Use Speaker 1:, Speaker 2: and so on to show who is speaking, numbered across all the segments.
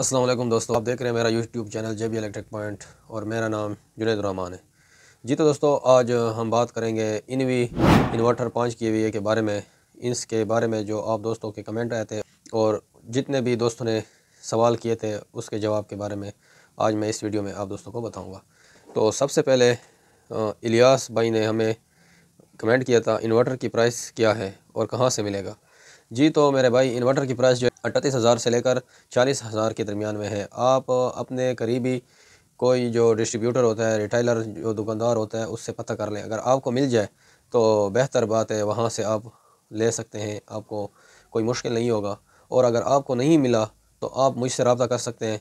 Speaker 1: अस्सलाम वालेकुम दोस्तों आप देख रहे हैं मेरा YouTube channel J B electric point और मेरा नाम जुनेद रहमान है जी तो दोस्तों आज हम बात करेंगे वी इन्वर्टर पाँच की वी के बारे में इसके बारे में जो आप दोस्तों के कमेंट आए थे और जितने भी दोस्तों ने सवाल किए थे उसके जवाब के बारे में आज मैं इस वीडियो में आप दोस्तों को बताऊँगा तो सबसे पहले इलियास भाई ने हमें कमेंट किया था इन्वर्टर की प्राइस क्या है और कहाँ से मिलेगा जी तो मेरे भाई इन्वर्टर की प्राइस जो है अट्ठतीस हज़ार से लेकर चालीस हज़ार के दरमियान में है आप अपने करीबी कोई जो डिस्ट्रीब्यूटर होता है रिटेलर जो दुकानदार होता है उससे पता कर लें अगर आपको मिल जाए तो बेहतर बात है वहाँ से आप ले सकते हैं आपको कोई मुश्किल नहीं होगा और अगर आपको नहीं मिला तो आप मुझसे रबता कर सकते हैं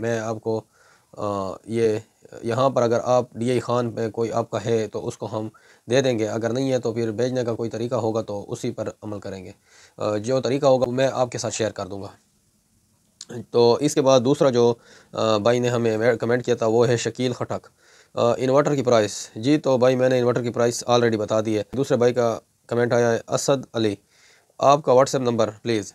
Speaker 1: मैं आपको ये यहाँ पर अगर आप डी आई ख़ान पर कोई आपका है तो उसको हम दे देंगे अगर नहीं है तो फिर भेजने का कोई तरीका होगा तो उसी पर अमल करेंगे जो तरीका होगा मैं आपके साथ शेयर कर दूँगा तो इसके बाद दूसरा जो भाई ने हमें कमेंट किया था वो है शकील खटक इन्वर्टर की प्राइस जी तो भाई मैंने इन्वर्टर की प्राइस ऑलरेडी बता दी है दूसरे भाई का कमेंट आया है असद अली आपका व्हाट्सएप नंबर प्लीज़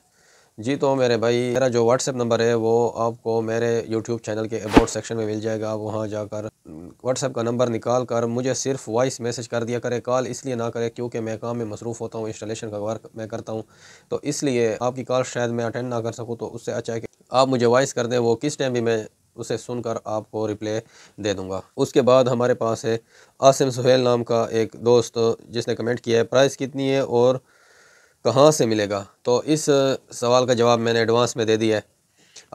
Speaker 1: जी तो मेरे भाई मेरा जो व्हाट्सएप नंबर है वो आपको मेरे यूट्यूब चैनल के अबाउट सेक्शन में मिल जाएगा आप वहाँ जाकर व्हाट्सएप का नंबर निकाल कर मुझे सिर्फ वॉइस मैसेज कर दिया करें कॉल इसलिए ना करें क्योंकि मैं काम में मसरूफ़ होता हूँ इंस्टॉलेशन का वर्क मैं करता हूँ तो इसलिए आपकी कॉल शायद मैं अटेंड ना कर सकूँ तो उससे अच्छा है कि आप मुझे वॉइस कर दें वो किस टाइम भी मैं उसे सुनकर आपको रिप्ले दे दूंगा उसके बाद हमारे पास है आसिम सुहेल नाम का एक दोस्त जिसने कमेंट किया है प्राइस कितनी है और कहाँ से मिलेगा तो इस सवाल का जवाब मैंने एडवांस में दे दिया है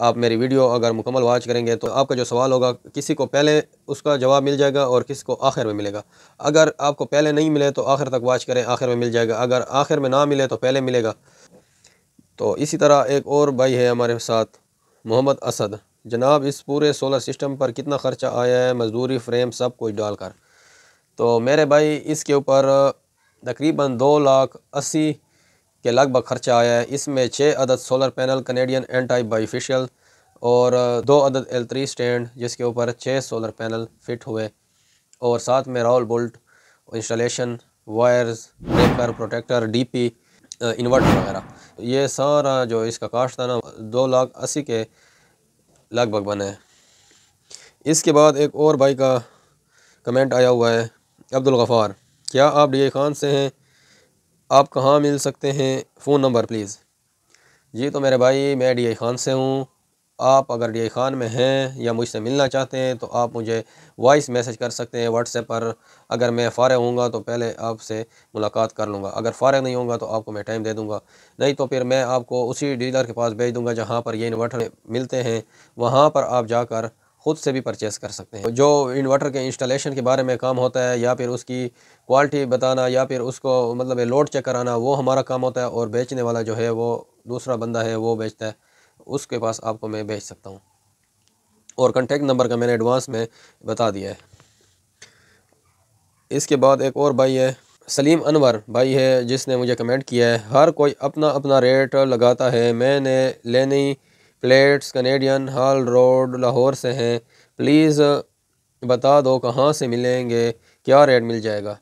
Speaker 1: आप मेरी वीडियो अगर मुकम्मल वाच करेंगे तो आपका जो सवाल होगा किसी को पहले उसका जवाब मिल जाएगा और किसी को आखिर में मिलेगा अगर आपको पहले नहीं मिले तो आखिर तक वाच करें आखिर में मिल जाएगा अगर आखिर में ना मिले तो पहले मिलेगा तो इसी तरह एक और भाई है हमारे साथ मोहम्मद असद जनाब इस पूरे सोलर सिस्टम पर कितना ख़र्चा आया है मजदूरी फ्रेम सब कुछ डालकर तो मेरे भाई इसके ऊपर तकरीबन दो लाख अस्सी के लगभग खर्चा आया है इसमें छः अदद solar panel Canadian anti bifacial और दो अदद एल थ्री स्टैंड जिसके ऊपर छः सोलर पैनल फिट हुए और साथ में rawl bolt installation wires breaker protector DP inverter वगैरह ये सारा जो इसका कास्ट था ना दो लाख अस्सी के लगभग बने हैं इसके बाद एक और भाई का कमेंट आया हुआ है अब्दुल गफ़ार क्या आप डी खान से हैं आप कहाँ मिल सकते हैं फ़ोन नंबर प्लीज़ जी तो मेरे भाई मैं डी ख़ान से हूँ आप अगर डी ख़ान में हैं या मुझसे मिलना चाहते हैं तो आप मुझे वॉइस मैसेज कर सकते हैं व्हाट्सएप पर अगर मैं फ़ारग होऊंगा तो पहले आपसे मुलाकात कर लूँगा अगर फ़ारग नहीं होऊंगा तो आपको मैं टाइम दे दूँगा नहीं तो फिर मैं आपको उसी डीलर के पास भेज दूँगा जहाँ पर ये इन्वर्टर मिलते हैं वहाँ पर आप जाकर ख़ुद से भी परचेस कर सकते हैं जो इन्वर्टर के इंस्टॉलेशन के बारे में काम होता है या फिर उसकी क्वालिटी बताना या फिर उसको मतलब लोड चेक कराना वो हमारा काम होता है और बेचने वाला जो है वो दूसरा बंदा है वो बेचता है उसके पास आपको मैं बेच सकता हूँ और कंटेक्ट नंबर का मैंने एडवांस में बता दिया है इसके बाद एक और भाई है सलीम अनवर भाई है जिसने मुझे कमेंट किया है हर कोई अपना अपना रेट लगाता है मैंने लेनी plates Canadian Hall Road Lahore से हैं प्लीज़ बता दो कहाँ से मिलेंगे क्या रेट मिल जाएगा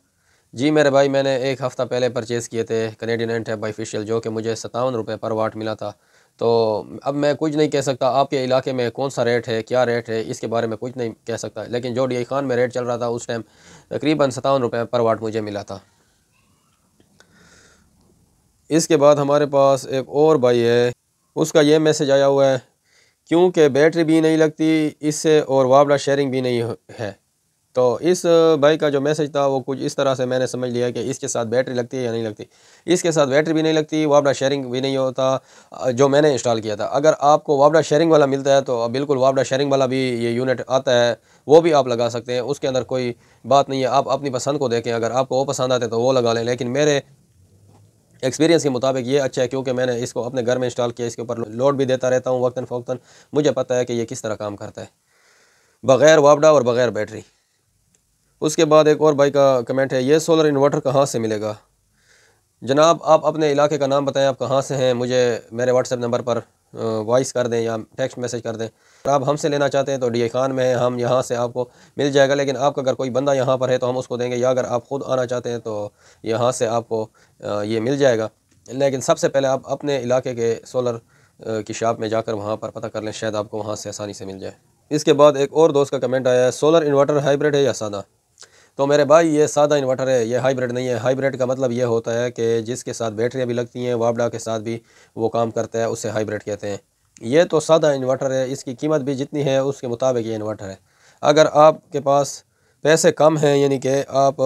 Speaker 1: जी मेरे भाई मैंने एक हफ़्ता पहले परचेज़ किए थे कनेडियन एंड टैप बाईफिशियल जो कि मुझे सतावन रुपये पर वाट मिला था तो अब मैं कुछ नहीं कह सकता आपके इलाके में कौन सा रेट है क्या रेट है इसके बारे में कुछ नहीं कह सकता लेकिन जो डी खान में रेट चल रहा था उस टाइम तकरीबन सतावन रुपये पर वाट मुझे मिला था इसके बाद हमारे पास एक और भाई है उसका यह मैसेज आया हुआ है क्योंकि बैटरी भी नहीं लगती इससे और वाबला शेयरिंग भी नहीं है तो इस बाइक का जो मैसेज था वो कुछ इस तरह से मैंने समझ लिया कि इसके साथ बैटरी लगती है या नहीं लगती इसके साथ बैटरी भी नहीं लगती वाबड़ा शेयरिंग भी नहीं होता जो मैंने इंस्टॉल किया था अगर आपको वाबड़ा शेयरिंग वाला मिलता है तो बिल्कुल वाबड़ा शेयरिंग वाला भी ये यूनिट आता है वो भी आप लगा सकते हैं उसके अंदर कोई बात नहीं है आप अपनी पसंद को देखें अगर आपको वो पसंद आते तो वो लगा लें लेकिन मेरे एक्सपीरियंस के मुताबिक ये अच्छा है क्योंकि मैंने इसको अपने घर में इंस्टॉल किया इसके ऊपर लोड भी देता रहता हूँ वक्ता फ़ौकता मुझे पता है कि ये किस तरह काम करता है बग़ैर वापडा और बग़ैर बैटरी उसके बाद एक और भाई का कमेंट है ये सोलर इन्वर्टर कहाँ से मिलेगा जनाब आप अपने इलाके का नाम बताएं आप कहाँ से हैं मुझे मेरे व्हाट्सएप नंबर पर वॉइस कर दें या टेक्स्ट मैसेज कर दें अगर आप हमसे लेना चाहते हैं तो डी खान में है हम यहाँ से आपको मिल जाएगा लेकिन आपका अगर कोई बंदा यहाँ पर है तो हम उसको देंगे या अगर आप ख़ुद आना चाहते हैं तो यहाँ से आपको ये मिल जाएगा लेकिन सबसे पहले आप अपने इलाके के सोलर की शॉप में जाकर वहाँ पर पता कर लें शायद आपको वहाँ से आसानी से मिल जाए इसके बाद एक और दोस्त का कमेंट आया है सोलर इन्वर्टर हाइब्रिड है या सादा तो मेरे भाई ये सादा इन्वर्टर है ये हाइब्रिड नहीं है हाइब्रिड का मतलब ये होता है कि जिसके साथ बैटरियाँ भी लगती हैं वाबडा के साथ भी वो काम करता है उसे हाइब्रिड कहते हैं ये तो सादा इन्वर्टर है इसकी कीमत भी जितनी है उसके मुताबिक ये इन्वर्टर है अगर आपके पास पैसे कम हैं यानी कि आप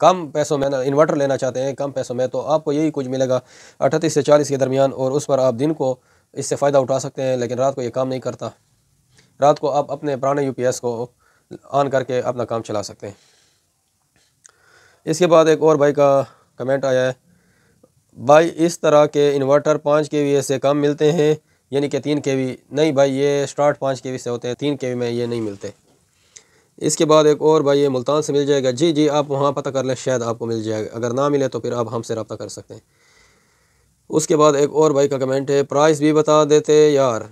Speaker 1: कम पैसों में ना इन्वर्टर लेना चाहते हैं कम पैसों में तो आपको यही कुछ मिलेगा अठतीस से चालीस के दरमियान और उस पर आप दिन को इससे फ़ायदा उठा सकते हैं लेकिन रात को ये काम नहीं करता रात को आप अपने पुराने यूपीएस को ऑन करके अपना काम चला सकते हैं इसके बाद एक और भाई का कमेंट आया है भाई इस तरह के इन्वर्टर पाँच के वी से कम मिलते हैं यानी कि तीन के वी नहीं भाई ये स्टार्ट पाँच के वी से होते हैं तीन के वी में ये नहीं मिलते इसके बाद एक और भाई ये मुल्तान से मिल जाएगा जी जी आप वहाँ पता कर लें शायद आपको मिल जाएगा अगर ना मिले तो फिर आप हमसे रबता कर सकते हैं उसके बाद एक और भाई का कमेंट है प्राइस भी बता देते यार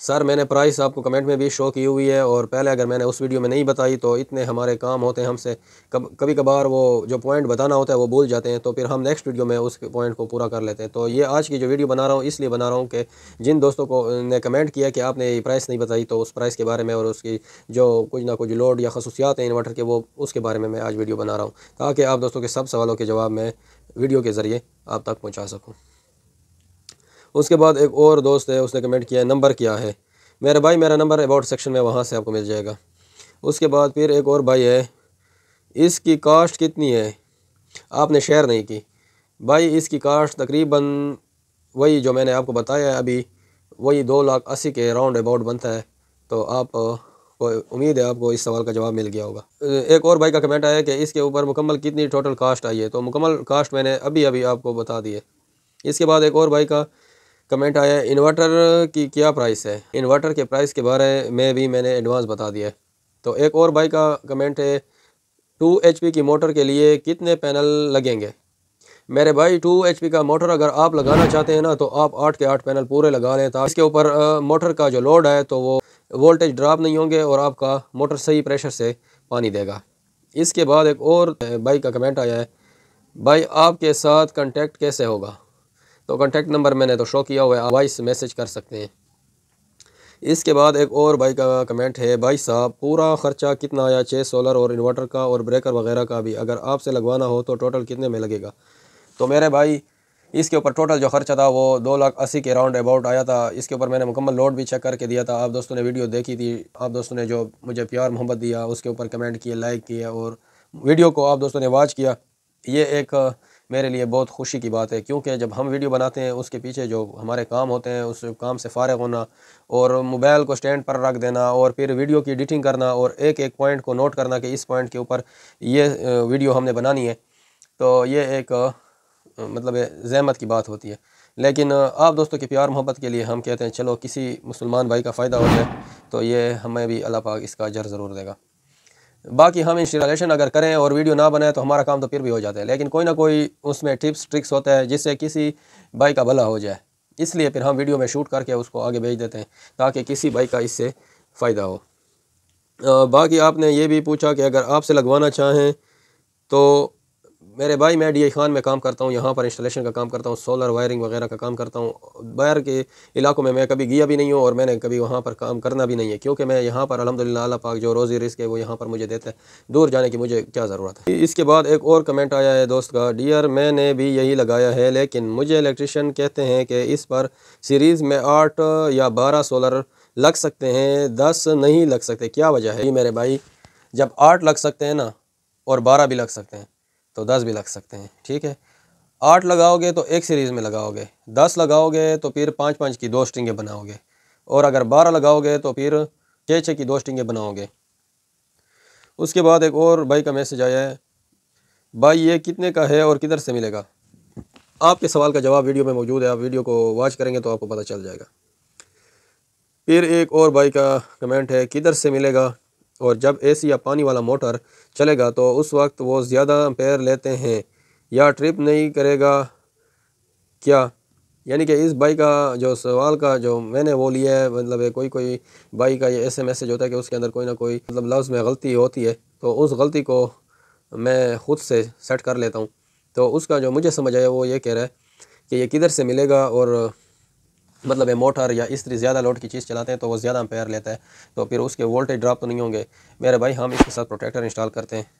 Speaker 1: सर मैंने प्राइस आपको कमेंट में भी शो की हुई है और पहले अगर मैंने उस वीडियो में नहीं बताई तो इतने हमारे काम होते हैं हमसे कब कभी कभार वो जो पॉइंट बताना होता है वो भूल जाते हैं तो फिर हम नेक्स्ट वीडियो में उस पॉइंट को पूरा कर लेते हैं तो ये आज की जो वीडियो बना रहा हूँ इसलिए बना रहा हूँ कि जिन दोस्तों को ने कमेंट किया कि आपने ये प्राइस नहीं बताई तो उस प्राइस के बारे में और उसकी जो कुछ ना कुछ लोड या खसूसियात हैं इन्वर्टर के वो उसके बारे में मैं आज वीडियो बना रहा हूँ ताकि आप दोस्तों के सब सवालों के जवाब मैं वीडियो के ज़रिए आप तक पहुँचा सकूँ उसके बाद एक और दोस्त है उसने कमेंट किया है नंबर क्या है मेरे भाई मेरा नंबर अबाउट सेक्शन में वहाँ से आपको मिल जाएगा उसके बाद फिर एक और भाई है इसकी कास्ट कितनी है आपने शेयर नहीं की भाई इसकी कास्ट तकरीबन वही जो मैंने आपको बताया है अभी वही दो लाख अस्सी के राउंड अबाउट बनता है तो आप को उम्मीद है आपको इस सवाल का जवाब मिल गया होगा एक और भाई का कमेंट आया कि इसके ऊपर मुकम्मल कितनी टोटल कास्ट आई है तो मुकम्मल कास्ट मैंने अभी अभी आपको बता दी है इसके बाद एक और भाई का कमेंट आया इन्वर्टर की क्या प्राइस है इन्वर्टर के प्राइस के बारे में भी मैंने एडवांस बता दिया है तो एक और भाई का कमेंट है टू एच की मोटर के लिए कितने पैनल लगेंगे मेरे भाई टू एच का मोटर अगर आप लगाना चाहते हैं ना तो आप आठ के आठ पैनल पूरे लगा लें ताकि इसके ऊपर मोटर का जो लोड है तो वो वोल्टेज ड्रॉप नहीं होंगे और आपका मोटर सही प्रेशर से पानी देगा इसके बाद एक और भाई का कमेंट आया है भाई आपके साथ कंटेक्ट कैसे होगा तो कॉन्टैक्ट नंबर मैंने तो शो किया हुआ है आप वॉइस मैसेज कर सकते हैं इसके बाद एक और भाई का कमेंट है भाई साहब पूरा ख़र्चा कितना आया छः सोलर और इन्वर्टर का और ब्रेकर वगैरह का भी अगर आपसे लगवाना हो तो टोटल कितने में लगेगा तो मेरे भाई इसके ऊपर टोटल जो खर्चा था वो दो लाख अस्सी के राउंड अबाउट आया था इसके ऊपर मैंने मुकम्मल लोड भी चेक करके दिया था आप दोस्तों ने वीडियो देखी थी आप दोस्तों ने जो मुझे प्यार मोहब्बत दिया उसके ऊपर कमेंट किए लाइक किया और वीडियो को आप दोस्तों ने वॉच किया ये एक मेरे लिए बहुत खुशी की बात है क्योंकि जब हम वीडियो बनाते हैं उसके पीछे जो हमारे काम होते हैं उस काम से फारग होना और मोबाइल को स्टैंड पर रख देना और फिर वीडियो की एडिटिंग करना और एक एक पॉइंट को नोट करना कि इस पॉइंट के ऊपर ये वीडियो हमने बनानी है तो ये एक मतलब जहमत की बात होती है लेकिन आप दोस्तों के प्यार मोहब्बत के लिए हम कहते हैं चलो किसी मुसलमान भाई का फ़ायदा हो जाए तो ये हमें भी अल्लाह पाक इसका जर ज़रूर देगा बाकी हम इंस्टॉलेशन अगर करें और वीडियो ना बनाएं तो हमारा काम तो फिर भी हो जाता है लेकिन कोई ना कोई उसमें टिप्स ट्रिक्स होता है जिससे किसी भाई का भला हो जाए इसलिए फिर हम वीडियो में शूट करके उसको आगे भेज देते हैं ताकि किसी भाई का इससे फ़ायदा हो बाकी आपने ये भी पूछा कि अगर आपसे लगवाना चाहें तो मेरे भाई मैं डी खान में काम करता हूँ यहाँ पर इंस्टॉलेशन का काम करता हूँ सोलर वायरिंग वगैरह का काम करता हूँ बाहर के इलाकों में मैं कभी गया भी नहीं हूँ और मैंने कभी वहाँ पर काम करना भी नहीं है क्योंकि मैं यहाँ पर अलहमदिल्ला अल्लाह पाक जो रोज़ी रिस्क है वो यहाँ पर मुझे देता है दूर जाने की मुझे क्या ज़रूरत है इसके बाद एक और कमेंट आया है दोस्त का डियर मैंने भी यही लगाया है लेकिन मुझे इलेक्ट्रिशन कहते हैं कि इस पर सीरीज़ में आठ या बारह सोलर लग सकते हैं दस नहीं लग सकते क्या वजह है मेरे भाई जब आठ लग सकते हैं ना और बारह भी लग सकते हैं तो दस भी लग सकते हैं ठीक है आठ लगाओगे तो एक सीरीज़ में लगाओगे दस लगाओगे तो फिर पाँच पाँच की दो स्टिंगें बनाओगे और अगर बारह लगाओगे तो फिर छः छः की दो स्टिंगें बनाओगे उसके बाद एक और भाई का मैसेज आया है भाई ये कितने का है और किधर से मिलेगा आपके सवाल का जवाब वीडियो में मौजूद है आप वीडियो को वॉच करेंगे तो आपको पता चल जाएगा फिर एक और भाई का कमेंट है किधर से मिलेगा और जब एसी या पानी वाला मोटर चलेगा तो उस वक्त वो ज़्यादा पैर लेते हैं या ट्रिप नहीं करेगा क्या यानी कि इस बाई का जो सवाल का जो मैंने वो लिया है मतलब कोई कोई बाई का ये ऐसे मैसेज होता है कि उसके अंदर कोई ना कोई मतलब लफ्ज़ में गलती होती है तो उस गलती को मैं ख़ुद से सेट कर लेता हूँ तो उसका जो मुझे समझ आया वो ये कह रहा है कि ये किधर से मिलेगा और मतलब ये मोटर या इस तरह ज़्यादा लोड की चीज़ चलाते हैं तो वो ज़्यादा अंपेयर लेता है तो फिर उसके वोल्टेज ड्रॉप तो नहीं होंगे मेरे भाई हम इसके साथ प्रोटेक्टर इंस्टॉल करते हैं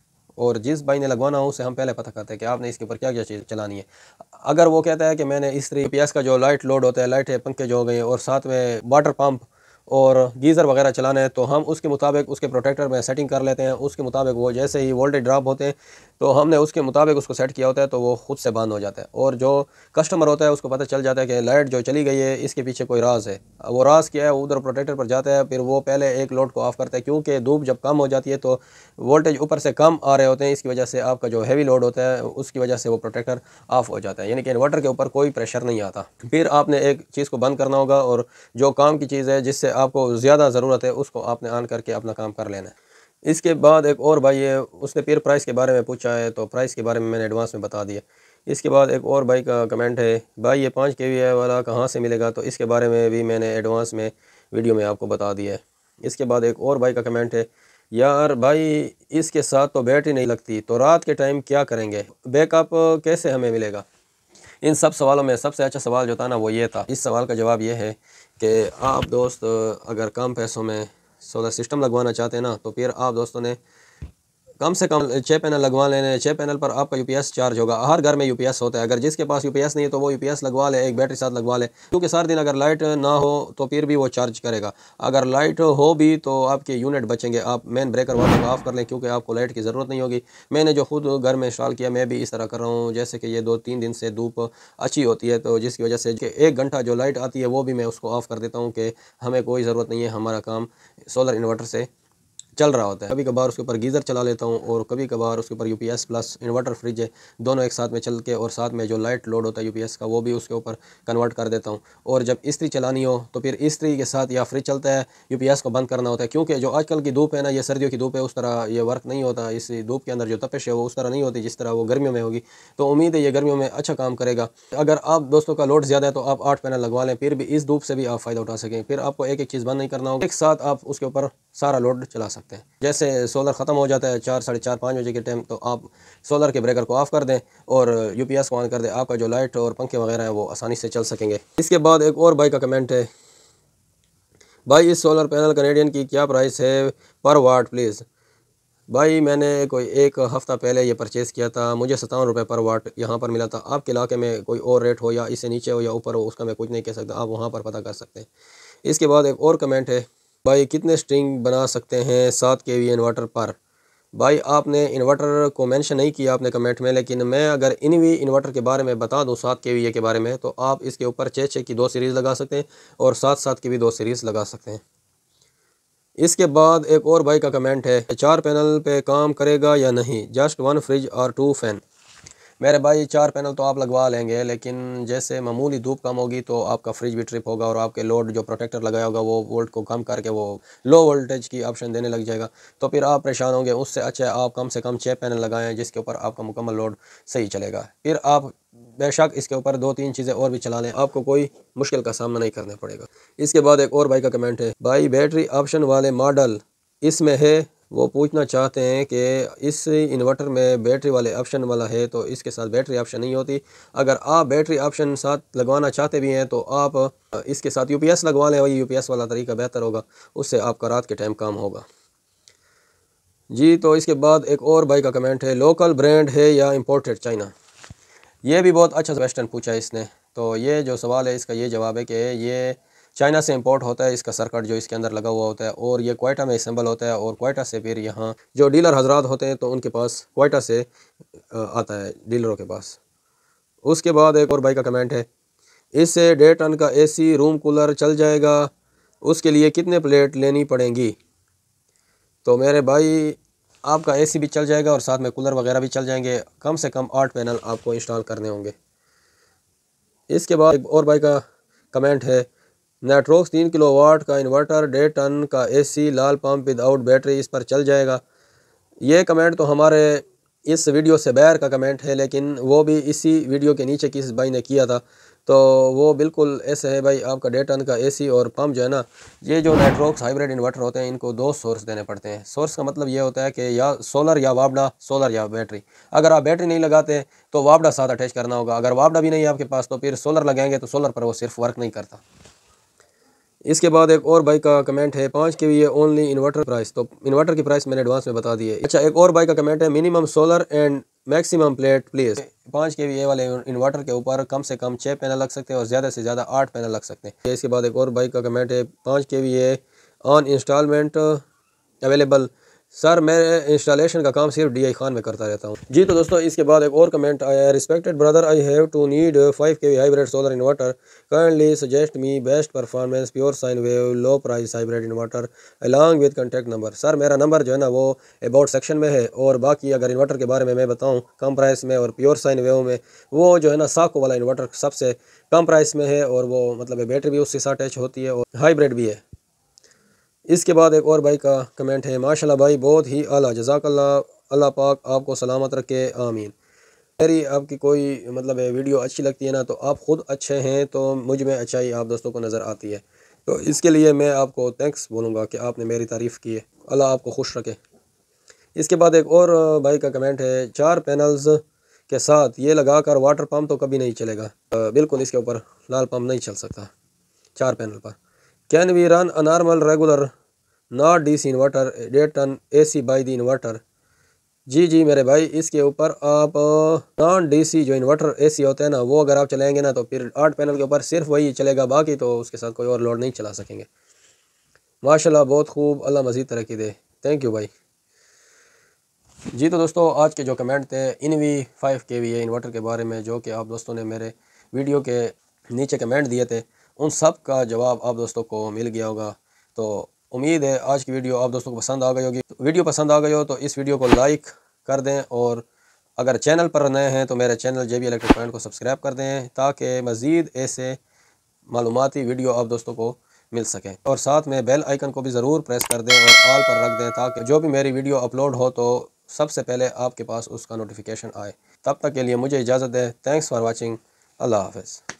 Speaker 1: और जिस भाई ने लगवाना हो उसे हम पहले पता करते हैं कि आपने इसके ऊपर क्या क्या चीज़ चलानी है अगर वो कहता है कि मैंने इस तरह पी का जो लाइट लोड होता है लाइट है पंखे जो हो गए और साथ में वाटर पम्प और गीज़र वगैरह चलाना है तो हम उसके मुताबिक उसके प्रोटेक्टर में सेटिंग कर लेते हैं उसके मुताबिक वो जैसे ही वोल्टेज ड्रॉप होते हैं तो हमने उसके मुताबिक उसको सेट किया होता है तो वो खुद से बंद हो जाता है और जो कस्टमर होता है उसको पता चल जाता है कि लाइट जो चली गई है इसके पीछे कोई राज है वो राज क्या है उधर प्रोटेक्टर पर जाता है फिर वो पहले एक लोड को ऑफ़ करता है क्योंकि धूप जब कम हो जाती है तो वोल्टेज ऊपर से कम आ रहे होते हैं इसकी वजह से आपका जो हैवी लोड होता है उसकी वजह से वो प्रोटेक्टर ऑफ़ हो जाता है यानी कि इन्वर्टर के ऊपर कोई प्रेशर नहीं आता फिर आपने एक चीज़ को बंद करना होगा और जो काम की चीज़ है जिससे आपको ज़्यादा ज़रूरत है उसको आपने ऑन करके अपना काम कर लेना है इसके बाद एक और भाई है उसने पीर प्राइस के बारे में पूछा है तो प्राइस के बारे में मैंने एडवांस में बता दिया इसके बाद एक और भाई का कमेंट है भाई ये पाँच के वी वाला कहाँ से मिलेगा तो इसके बारे में भी मैंने एडवांस में वीडियो में आपको बता दिया है इसके बाद एक और भाई का कमेंट है यार भाई इसके साथ तो बैटरी नहीं लगती तो रात के टाइम क्या करेंगे बैकअप कैसे हमें मिलेगा इन सब सवालों में सबसे अच्छा सवाल जो था ना वो ये था इस सवाल का जवाब ये है कि आप दोस्त अगर कम पैसों में सोलर सिस्टम लगवाना चाहते हैं ना तो फिर आप दोस्तों ने कम से कम छः पैनल लगवा लेने छः पैनल पर आपका यूपीएस चार्ज होगा हर घर में यूपीएस होता है अगर जिसके पास यूपीएस नहीं है तो वो यूपीएस लगवा ले एक बैटरी साथ लगवा ले क्योंकि सारे दिन अगर लाइट ना हो तो फिर भी वो चार्ज करेगा अगर लाइट हो भी तो आपके यूनिट बचेंगे आप मेन ब्रेकर वाले को ऑफ कर लें क्योंकि आपको लाइट की ज़रूरत नहीं होगी मैंने जो खुद घर में इंस्टॉल किया मैं भी इस तरह कर रहा हूँ जैसे कि ये दो तीन दिन से धूप अच्छी होती है तो जिसकी वजह से एक घंटा जो लाइट आती है वो भी मैं उसको ऑफ़ कर देता हूँ कि हमें कोई ज़रूरत नहीं है हमारा काम सोलर इन्वर्टर से चल रहा होता है कभी कभार उसके ऊपर गीज़र चला लेता हूँ और कभी कभार उसके ऊपर यूपीएस प्लस इन्वर्टर फ्रिज है दोनों एक साथ में चल के और साथ में जो लाइट लोड होता है यूपीएस का वो भी उसके ऊपर कन्वर्ट कर देता हूँ और जब इस्त्री चलानी हो तो फिर इस्त्री के साथ या फ्रिज चलता है यू को बंद करना होता है क्योंकि जो आजकल की धूप है ना ये सर्दियों की धूप है उस तरह ये वर्क नहीं होता इस धूप के अंदर जो तपिश है वो उस तरह नहीं होती जिस तरह वो गर्मियों में होगी तो उम्मीद है ये गर्मियों में अच्छा काम करेगा अगर आप दोस्तों का लोड ज़्यादा है तो आप आठ पैनल लगवा लें फिर भी इस धूप से भी आप फ़ायदा उठा सकें फिर आपको एक एक चीज़ बंद नहीं करना होगा एक साथ आप उसके ऊपर सारा लोड चला सकते सकते हैं जैसे सोलर ख़त्म हो जाता है चार साढ़े चार पाँच बजे के टाइम तो आप सोलर के ब्रेकर को ऑफ़ कर दें और यू को ऑन कर दें आपका जो लाइट और पंखे वगैरह हैं वो आसानी से चल सकेंगे इसके बाद एक और बाइक का कमेंट है भाई इस सोलर पैनल कनेडियन की क्या प्राइस है पर वाट प्लीज़ भाई मैंने कोई एक हफ़्ता पहले ये परचेज़ किया था मुझे सतावन रुपये पर वाट यहाँ पर मिला था आपके इलाके में कोई और रेट हो या इससे नीचे हो या ऊपर हो उसका मैं कुछ नहीं कह सकता आप वहाँ पर पता कर सकते हैं इसके बाद एक और कमेंट है भाई कितने स्ट्रिंग बना सकते हैं सात के वी इन्वर्टर पर भाई आपने इन्वर्टर को मेंशन नहीं किया आपने कमेंट में लेकिन मैं अगर इन वी इन्वर्टर के बारे में बता दूं सात के वी के बारे में तो आप इसके ऊपर छः छः की दो सीरीज़ लगा सकते हैं और सात सात की भी दो सीरीज़ लगा सकते हैं इसके बाद एक और भाई का कमेंट है चार पैनल पे काम करेगा या नहीं जस्ट वन फ्रिज और टू फैन मेरे भाई चार पैनल तो आप लगवा लेंगे लेकिन जैसे मामूली धूप कम होगी तो आपका फ्रिज भी ट्रिप होगा और आपके लोड जो प्रोटेक्टर लगाया होगा वो वोल्ट को कम करके वो लो वोल्टेज की ऑप्शन देने लग जाएगा तो फिर आप परेशान होंगे उससे अच्छा आप कम से कम छः पैनल लगाएं जिसके ऊपर आपका मुकम्मल लोड सही चलेगा फिर आप बेशक इसके ऊपर दो तीन चीज़ें और भी चला लें आपको कोई मुश्किल का सामना नहीं करना पड़ेगा इसके बाद एक और भाई का कमेंट है भाई बैटरी ऑप्शन वाले मॉडल इसमें है वो पूछना चाहते हैं कि इस इन्वर्टर में बैटरी वाले ऑप्शन वाला है तो इसके साथ बैटरी ऑप्शन नहीं होती अगर आप बैटरी ऑप्शन साथ लगवाना चाहते भी हैं तो आप इसके साथ यूपीएस लगवा लें वही यूपीएस वाला तरीका बेहतर होगा उससे आपका रात के टाइम काम होगा जी तो इसके बाद एक और भाई का कमेंट है लोकल ब्रांड है या इम्पोर्टेड चाइना ये भी बहुत अच्छा क्वेश्चन पूछा है इसने तो ये जो सवाल है इसका ये जवाब है कि ये चाइना से इम्पोर्ट होता है इसका सर्कट जो इसके अंदर लगा हुआ होता है और ये क्वाइटा में इसम्बल होता है और क्वाइटा से फिर यहाँ जो डीलर हजरात होते हैं तो उनके पास क्वाइटा से आता है डीलरों के पास उसके बाद एक और भाई का कमेंट है इससे डेढ़ टन का एसी रूम कूलर चल जाएगा उसके लिए कितने प्लेट लेनी पड़ेंगी तो मेरे भाई आपका एसी भी चल जाएगा और साथ में कूलर वगैरह भी चल जाएंगे कम से कम आठ पैनल आपको इंस्टॉल करने होंगे इसके बाद एक और भाई का कमेंट है नेटवर्क तीन किलो वाट का इन्वर्टर डेढ़ टन का एसी लाल पम्प विदाउट बैटरी इस पर चल जाएगा ये कमेंट तो हमारे इस वीडियो से बैर का कमेंट है लेकिन वो भी इसी वीडियो के नीचे किस भाई ने किया था तो वो बिल्कुल ऐसे है भाई आपका डेढ़ टन का एसी और पम्प जो है ना ये जो नेटवर्क हाइब्रिड इन्वर्टर होते हैं इनको दो सोर्स देने पड़ते हैं सोर्स का मतलब ये होता है कि या सोलर या वापडा सोलर या बैटरी अगर आप बैटरी नहीं लगाते तो वापडा साथ अटैच करना होगा अगर वापडा भी नहीं है आपके पास तो फिर सोलर लगाएंगे तो सोलर पर वो सिर्फ वर्क नहीं करता इसके बाद एक और बाइक का कमेंट है पाँच के ये ओनली इन्वर्टर प्राइस तो इन्वर्टर की प्राइस मैंने एडवांस में बता दी है अच्छा एक और बाइक का कमेंट है minimum solar and maximum plate please पाँच के वी ए वाले इन्वर्टर के ऊपर कम से कम छः पैनल लग सकते हैं और ज़्यादा से ज़्यादा आठ पैनल लग सकते हैं इसके बाद एक और बाइक का कमेंट है पाँच K V on installment available sir मैं इंस्टॉलेशन का काम सिर्फ डी आई खान में करता रहता हूँ जी तो दोस्तों इसके बाद एक और कमेंट आया है respected brother I have to need five K hybrid solar inverter kindly suggest me best performance pure sine wave low price hybrid inverter along with contact number sir मेरा नंबर जो है ना वो अबाउट सेक्शन में है और बाकी अगर इन्वर्टर के बारे में मैं बताऊँ कम प्राइस में और प्योर साइन वेव में वो जो है ना साको वाला इन्वर्टर सबसे कम प्राइस में है और वो मतलब बैटरी भी उसके साथ अटैच होती है और हाइब्रिड भी है इसके बाद एक और भाई का कमेंट है माशाल्लाह भाई बहुत ही अला जजाकल्ला अल्लाह पाक आपको सलामत रखे आमीन मेरी आपकी कोई मतलब है वीडियो अच्छी लगती है ना तो आप ख़ुद अच्छे हैं तो मुझ में अच्छाई आप दोस्तों को नज़र आती है तो इसके लिए मैं आपको थैंक्स बोलूँगा कि आपने मेरी तारीफ़ की अल्लाह आपको खुश रखे इसके बाद एक और भाई का कमेंट है चार पैनल्स के साथ ये लगा कर वाटर पम्प तो कभी नहीं चलेगा बिल्कुल इसके ऊपर लाल पम्प नहीं चल सकता चार पैनल पर can we run a normal regular not D C inverter that ton A C by the inverter जी जी मेरे भाई इसके ऊपर आप नॉन डीसी जो इन्वर्टर एसी होते हैं ना वो अगर आप चलाएंगे ना तो फिर आठ पैनल के ऊपर सिर्फ वही चलेगा बाकी तो उसके साथ कोई और लोड नहीं चला सकेंगे माशाल्लाह बहुत खूब अल्लाह मज़ीद तरक्की दे थैंक यू भाई जी तो दोस्तों आज के जो कमेंट थे इन वी फाइव के वी इन्वर्टर के बारे में जो कि आप दोस्तों ने मेरे वीडियो के नीचे कमेंट दिए थे उन सब का जवाब आप दोस्तों को मिल गया होगा तो उम्मीद है आज की वीडियो आप दोस्तों को पसंद आ गई होगी तो वीडियो पसंद आ गई हो तो इस वीडियो को लाइक कर दें और अगर चैनल पर नए हैं तो मेरे channel J B electric point को सब्सक्राइब कर दें ताकि मज़ीद ऐसे मालूमती वीडियो आप दोस्तों को मिल सकें और साथ में बेल आइकन को भी ज़रूर प्रेस कर दें और ऑल पर रख दें ताकि जो भी मेरी वीडियो अपलोड हो तो सबसे पहले आपके पास उसका नोटिफिकेशन आए तब तक के लिए मुझे इजाज़त दें thanks for watching Allah half